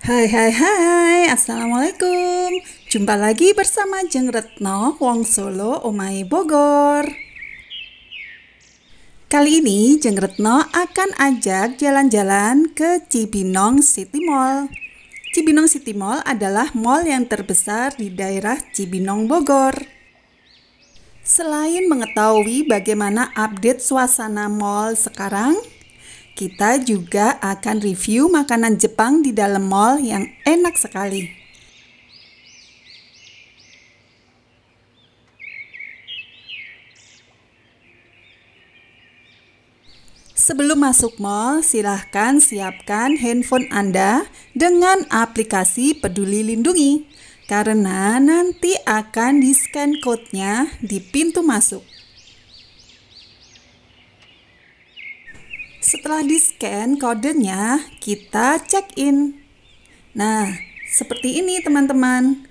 Hai hai hai, Assalamualaikum Jumpa lagi bersama Jeng Retno, Wong Solo, Omai Bogor Kali ini Jeng Retno akan ajak jalan-jalan ke Cibinong City Mall Cibinong City Mall adalah mall yang terbesar di daerah Cibinong, Bogor Selain mengetahui bagaimana update suasana mall sekarang, kita juga akan review makanan Jepang di dalam mall yang enak sekali. Sebelum masuk mall, silahkan siapkan handphone Anda dengan aplikasi Peduli Lindungi, karena nanti akan di-scan code-nya di pintu masuk. Setelah di-scan kodenya, kita check-in. Nah, seperti ini teman-teman.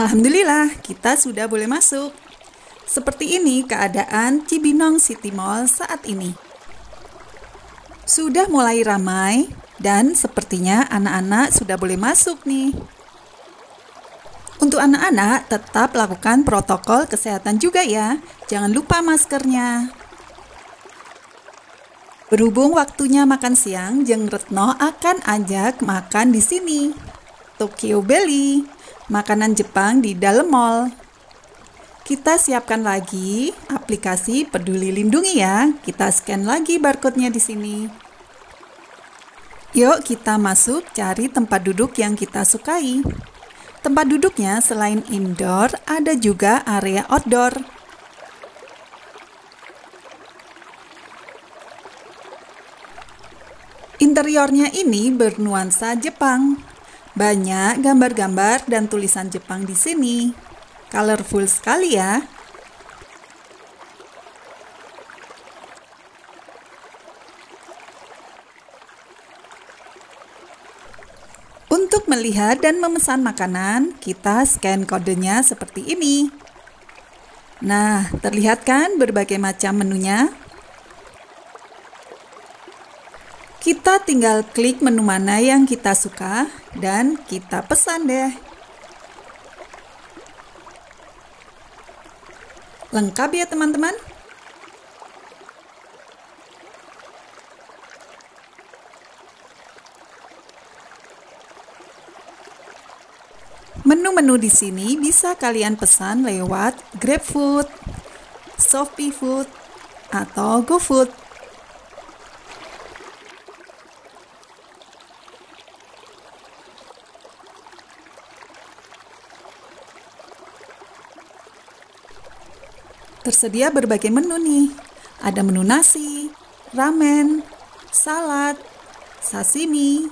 Alhamdulillah, kita sudah boleh masuk. Seperti ini keadaan Cibinong City Mall saat ini. Sudah mulai ramai dan sepertinya anak-anak sudah boleh masuk nih. Untuk anak-anak tetap lakukan protokol kesehatan juga ya. Jangan lupa maskernya. Berhubung waktunya makan siang, Jeng Retno akan ajak makan di sini. Tokyo Belly, makanan Jepang di dalam mall. Kita siapkan lagi aplikasi Peduli Lindungi ya. Kita scan lagi barcode-nya di sini. Yuk kita masuk cari tempat duduk yang kita sukai. Tempat duduknya selain indoor ada juga area outdoor. Interiornya ini bernuansa Jepang. Banyak gambar-gambar dan tulisan Jepang di sini. Colorful sekali ya. Untuk melihat dan memesan makanan, kita scan kodenya seperti ini. Nah, terlihat kan berbagai macam menunya? Kita tinggal klik menu mana yang kita suka dan kita pesan deh. Lengkap ya teman-teman? Menu-menu di sini bisa kalian pesan lewat GrabFood, ShopeeFood, atau GoFood. Tersedia berbagai menu nih. Ada menu nasi, ramen, salad, sashimi,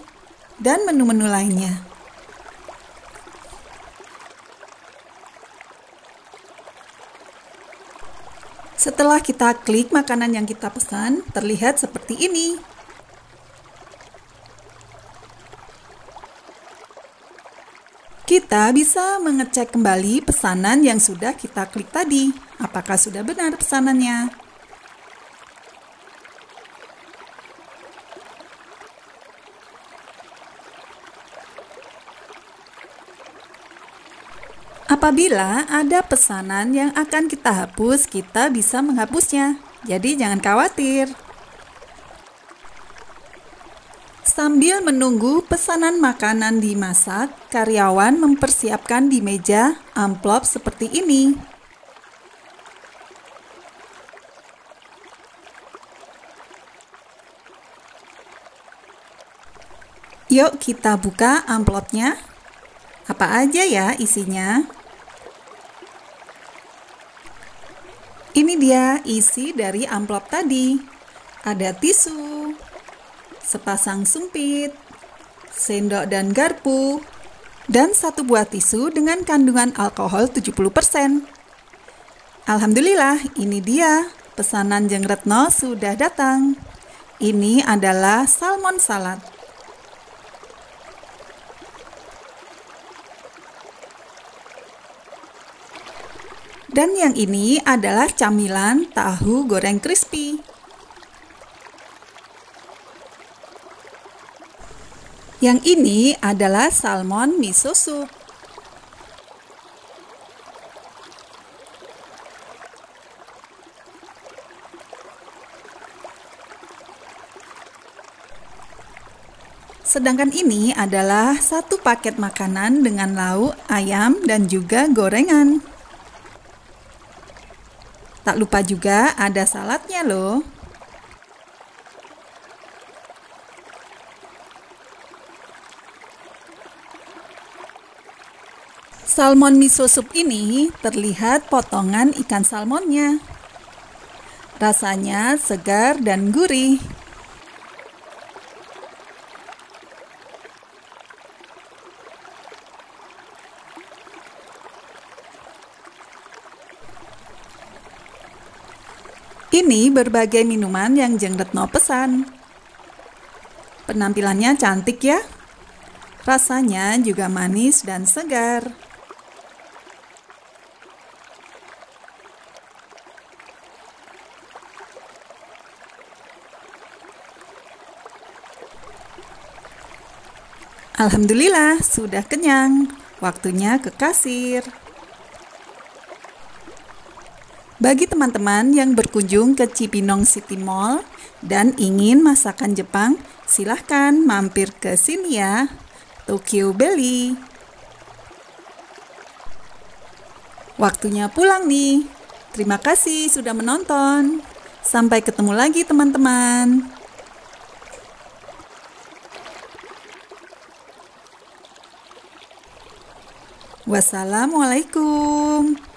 dan menu-menu lainnya. Setelah kita klik makanan yang kita pesan, terlihat seperti ini. Kita bisa mengecek kembali pesanan yang sudah kita klik tadi. Apakah sudah benar pesanannya? Apabila ada pesanan yang akan kita hapus, kita bisa menghapusnya. Jadi jangan khawatir. Sambil menunggu pesanan makanan dimasak, karyawan mempersiapkan di meja amplop seperti ini. Yuk kita buka amplopnya. Apa aja ya isinya? Ini dia isi dari amplop tadi. Ada tisu, sepasang sumpit, sendok dan garpu, dan satu buah tisu dengan kandungan alkohol 70%. Alhamdulillah, ini dia pesanan Jeng Retno sudah datang. Ini adalah salmon salad. Dan yang ini adalah camilan tahu goreng crispy. Yang ini adalah salmon miso soup. Sedangkan ini adalah satu paket makanan dengan lauk, ayam, dan juga gorengan. Tak lupa juga ada saladnya loh. Salmon miso sup ini terlihat potongan ikan salmonnya. Rasanya segar dan gurih. Ini berbagai minuman yang Jeng Retno pesan. Penampilannya cantik ya. Rasanya juga manis dan segar. Alhamdulillah, sudah kenyang. Waktunya ke kasir. Bagi teman-teman yang berkunjung ke Cipinong City Mall dan ingin masakan Jepang, silahkan mampir ke sini ya. Tokyo Belly. Waktunya pulang nih. Terima kasih sudah menonton. Sampai ketemu lagi teman-teman. Wassalamualaikum.